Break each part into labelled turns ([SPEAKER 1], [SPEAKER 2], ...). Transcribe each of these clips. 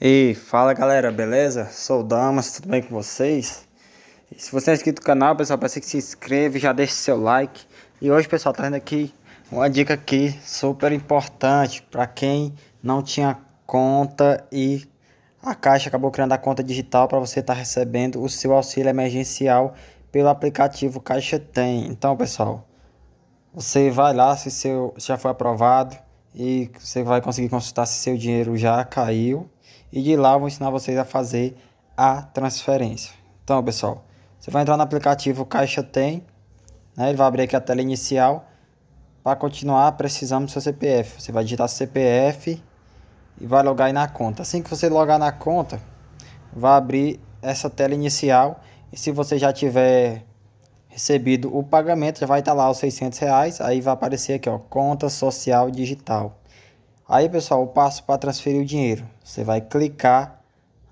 [SPEAKER 1] E fala galera, beleza? Sou o Damas, tudo bem com vocês? E se você é inscrito no canal, pessoal, peço que se inscreva, já deixe seu like. E hoje, pessoal, trazendo aqui uma dica aqui super importante para quem não tinha conta e a Caixa acabou criando a conta digital para você estar tá recebendo o seu auxílio emergencial pelo aplicativo Caixa Tem. Então, pessoal, você vai lá se seu se já foi aprovado e você vai conseguir consultar se seu dinheiro já caiu. E de lá eu vou ensinar vocês a fazer a transferência. Então, pessoal, você vai entrar no aplicativo Caixa Tem, né? Ele vai abrir aqui a tela inicial. Para continuar, precisamos do seu CPF. Você vai digitar CPF e vai logar na conta. Assim que você logar na conta, vai abrir essa tela inicial. E se você já tiver recebido o pagamento, já vai estar lá os 600 reais, aí vai aparecer aqui, ó, conta social digital. Aí, pessoal, o passo para transferir o dinheiro, você vai clicar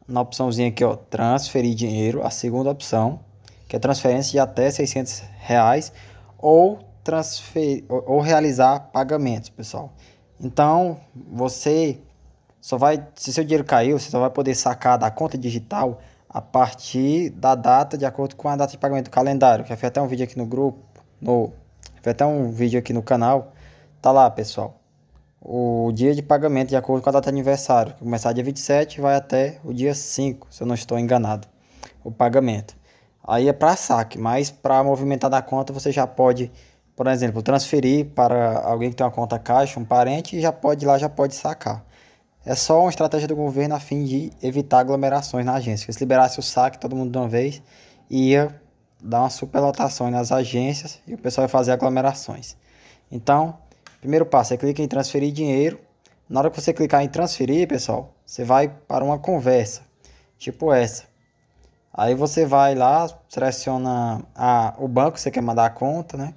[SPEAKER 1] na opçãozinha aqui, ó, transferir dinheiro, a segunda opção, que é transferência de até 600 reais, ou, transferir, ou, ou realizar pagamentos, pessoal. Então, você só vai, se seu dinheiro caiu, você só vai poder sacar da conta digital a partir da data, de acordo com a data de pagamento do calendário. Já fiz até um vídeo aqui no grupo, no, fez até um vídeo aqui no canal. Tá lá, pessoal. O dia de pagamento de acordo com a data de aniversário, que começar dia 27 e vai até o dia 5, se eu não estou enganado. O pagamento. Aí é para saque, mas para movimentar da conta você já pode, por exemplo, transferir para alguém que tem uma conta caixa, um parente, e já pode ir lá, já pode sacar. É só uma estratégia do governo a fim de evitar aglomerações na agência. Se liberasse o saque todo mundo de uma vez, ia dar uma superlotação nas agências e o pessoal ia fazer aglomerações. Então, primeiro passo, você é clica em transferir dinheiro. Na hora que você clicar em transferir, pessoal, você vai para uma conversa, tipo essa. Aí você vai lá, seleciona a, o banco que você quer mandar a conta, né?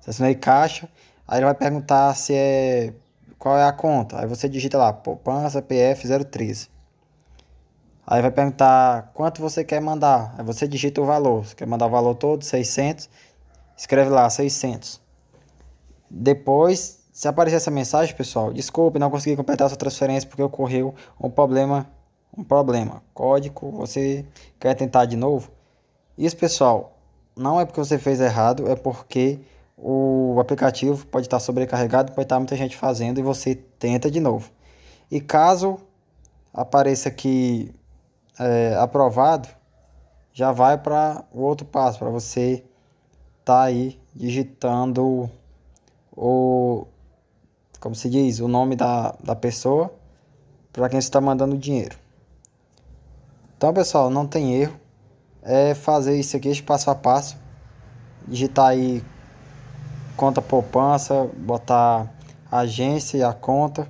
[SPEAKER 1] Selecionei caixa. Aí ele vai perguntar se é qual é a conta? Aí você digita lá, poupança PF013. Aí vai perguntar quanto você quer mandar. Aí você digita o valor. Você quer mandar o valor todo, 600. Escreve lá, 600. Depois, se aparecer essa mensagem, pessoal, desculpe, não consegui completar sua transferência porque ocorreu um problema. Um problema. Código, você quer tentar de novo? Isso, pessoal, não é porque você fez errado, é porque o aplicativo pode estar sobrecarregado, pode estar muita gente fazendo e você tenta de novo. E caso apareça aqui é, aprovado, já vai para o outro passo, para você estar tá aí digitando o, como se diz, o nome da, da pessoa para quem você está mandando o dinheiro. Então, pessoal, não tem erro. É fazer isso aqui, esse passo a passo. Digitar aí conta poupança, botar a agência e a conta.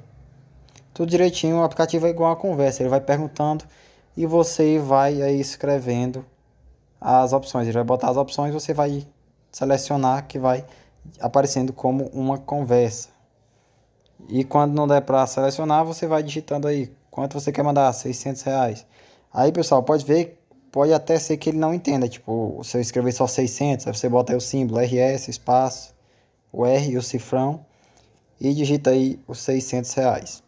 [SPEAKER 1] Tudo direitinho, o aplicativo é igual a conversa, ele vai perguntando e você vai aí escrevendo as opções. Ele vai botar as opções, você vai selecionar que vai aparecendo como uma conversa. E quando não der para selecionar, você vai digitando aí quanto você quer mandar, 600 reais. Aí, pessoal, pode ver, pode até ser que ele não entenda. Tipo, se eu escrever só 600, aí você bota aí o símbolo RS, espaço o R e o cifrão e digita aí os 600 reais.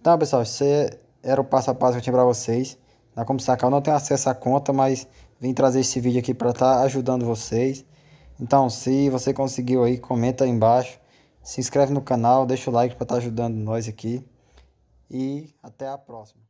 [SPEAKER 1] Então, pessoal, esse era o passo a passo que eu tinha para vocês. Na Como Sacar eu não tenho acesso à conta, mas vim trazer esse vídeo aqui para estar tá ajudando vocês. Então, se você conseguiu aí, comenta aí embaixo. Se inscreve no canal, deixa o like para estar tá ajudando nós aqui. E até a próxima.